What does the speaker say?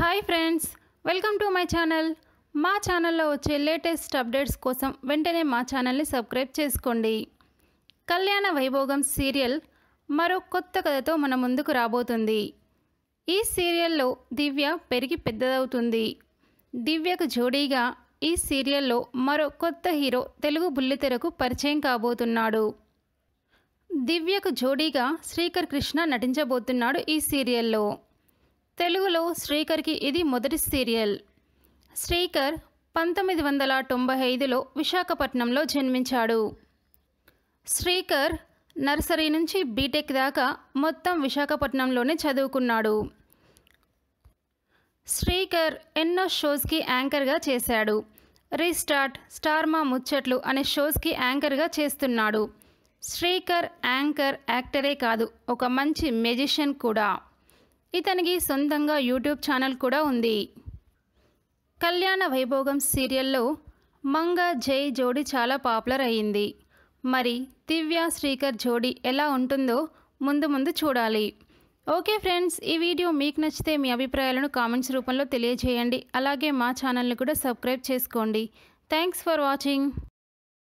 hi friends welcome to my channel మా ఛానల్లో వచ్చే లేటెస్ట్ అప్డేట్స్ కోసం వెంటనే మా ఛానల్ని సబ్స్క్రైబ్ చేసుకోండి కళ్యాణ వైభోగం సీరియల్ మరో కొత్త కథతో మన ముందుకు రాబోతుంది ఈ సీరియల్లో దివ్య పెరిగి పెద్దదవుతుంది దివ్యకు జోడీగా ఈ సీరియల్లో మరో కొత్త హీరో తెలుగు బుల్లితెరకు పరిచయం కాబోతున్నాడు దివ్యకు జోడీగా శ్రీకర్ కృష్ణ నటించబోతున్నాడు ఈ సీరియల్లో తెలుగులో శ్రీకర్కి ఇది మొదటి సీరియల్ శ్రీకర్ పంతొమ్మిది వందల తొంభై ఐదులో విశాఖపట్నంలో జన్మించాడు శ్రీకర్ నర్సరీ నుంచి బీటెక్ దాకా మొత్తం విశాఖపట్నంలోనే చదువుకున్నాడు శ్రీకర్ ఎన్నో షోస్కి యాంకర్గా చేశాడు రీస్టార్ట్ స్టార్ మా ముచ్చట్లు అనే షోస్కి యాంకర్గా చేస్తున్నాడు శ్రీకర్ యాంకర్ యాక్టరే కాదు ఒక మంచి మెజిషియన్ కూడా ఇతనికి సొంతంగా యూట్యూబ్ ఛానల్ కూడా ఉంది కళ్యాణ వైభోగం సీరియల్లో మంగ జై జోడి చాలా పాపులర్ అయ్యింది మరి దివ్య శ్రీకర్ జోడి ఎలా ఉంటుందో ముందు ముందు చూడాలి ఓకే ఫ్రెండ్స్ ఈ వీడియో మీకు నచ్చితే మీ అభిప్రాయాలను కామెంట్స్ రూపంలో తెలియజేయండి అలాగే మా ఛానల్ని కూడా సబ్స్క్రైబ్ చేసుకోండి థ్యాంక్స్ ఫర్ వాచింగ్